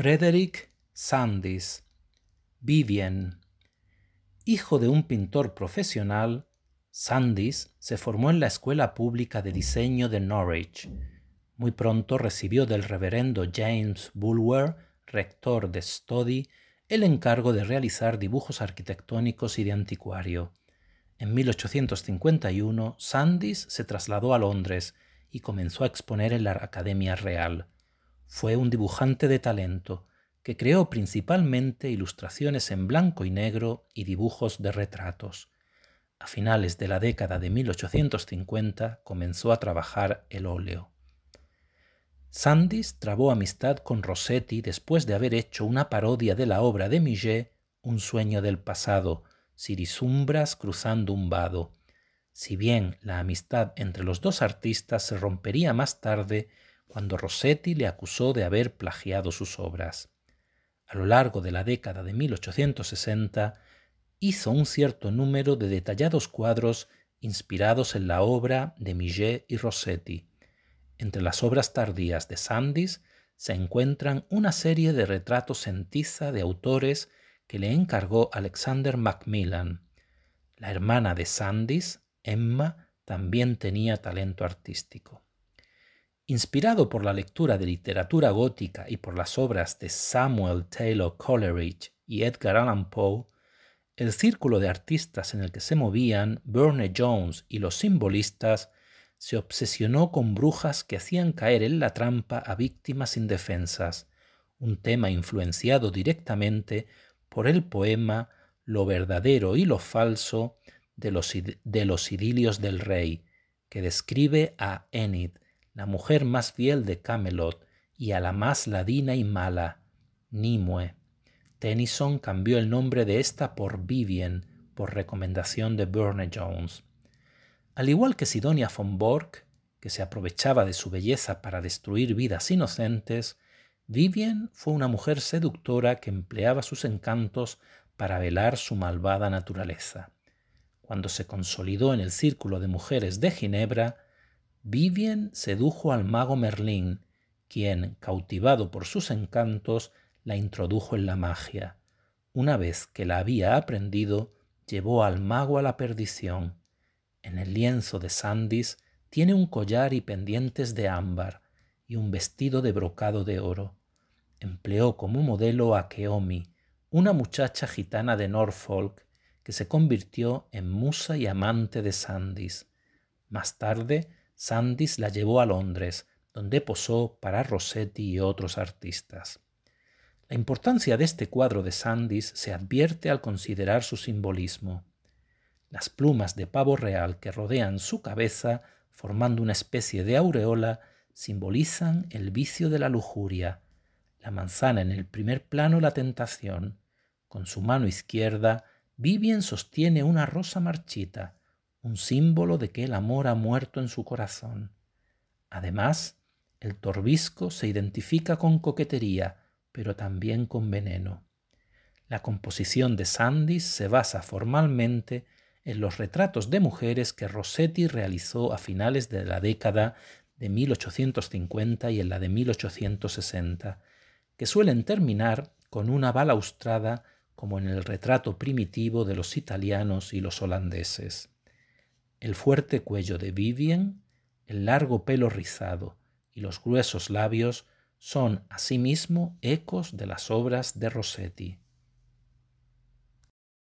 Frederick Sandys, Vivien. Hijo de un pintor profesional, Sandys se formó en la Escuela Pública de Diseño de Norwich. Muy pronto recibió del reverendo James Bulwer, rector de Study, el encargo de realizar dibujos arquitectónicos y de anticuario. En 1851, Sandys se trasladó a Londres y comenzó a exponer en la Academia Real. Fue un dibujante de talento que creó principalmente ilustraciones en blanco y negro y dibujos de retratos. A finales de la década de 1850 comenzó a trabajar el óleo. Sandys trabó amistad con Rossetti después de haber hecho una parodia de la obra de Millet, Un sueño del pasado, Sirisumbras cruzando un vado. Si bien la amistad entre los dos artistas se rompería más tarde, cuando Rossetti le acusó de haber plagiado sus obras. A lo largo de la década de 1860, hizo un cierto número de detallados cuadros inspirados en la obra de Millet y Rossetti. Entre las obras tardías de Sandys se encuentran una serie de retratos en tiza de autores que le encargó Alexander Macmillan. La hermana de Sandys, Emma, también tenía talento artístico. Inspirado por la lectura de literatura gótica y por las obras de Samuel Taylor Coleridge y Edgar Allan Poe, el círculo de artistas en el que se movían Burne Jones y los simbolistas se obsesionó con brujas que hacían caer en la trampa a víctimas indefensas, un tema influenciado directamente por el poema Lo verdadero y lo falso de los, de los idilios del rey, que describe a Enid, la mujer más fiel de Camelot y a la más ladina y mala, Nimue. Tennyson cambió el nombre de esta por Vivien por recomendación de Burne Jones. Al igual que Sidonia von Borg, que se aprovechaba de su belleza para destruir vidas inocentes, Vivien fue una mujer seductora que empleaba sus encantos para velar su malvada naturaleza. Cuando se consolidó en el círculo de mujeres de Ginebra, Vivien sedujo al mago Merlín, quien, cautivado por sus encantos, la introdujo en la magia. Una vez que la había aprendido, llevó al mago a la perdición. En el lienzo de Sandys tiene un collar y pendientes de ámbar y un vestido de brocado de oro. Empleó como modelo a Keomi, una muchacha gitana de Norfolk que se convirtió en musa y amante de Sandys. Más tarde Sandys la llevó a Londres, donde posó para Rossetti y otros artistas. La importancia de este cuadro de Sandys se advierte al considerar su simbolismo. Las plumas de pavo real que rodean su cabeza, formando una especie de aureola, simbolizan el vicio de la lujuria, la manzana en el primer plano la tentación. Con su mano izquierda, Vivien sostiene una rosa marchita, un símbolo de que el amor ha muerto en su corazón. Además, el torbisco se identifica con coquetería, pero también con veneno. La composición de Sandys se basa formalmente en los retratos de mujeres que Rossetti realizó a finales de la década de 1850 y en la de 1860, que suelen terminar con una balaustrada como en el retrato primitivo de los italianos y los holandeses el fuerte cuello de Vivien, el largo pelo rizado y los gruesos labios son asimismo ecos de las obras de Rossetti.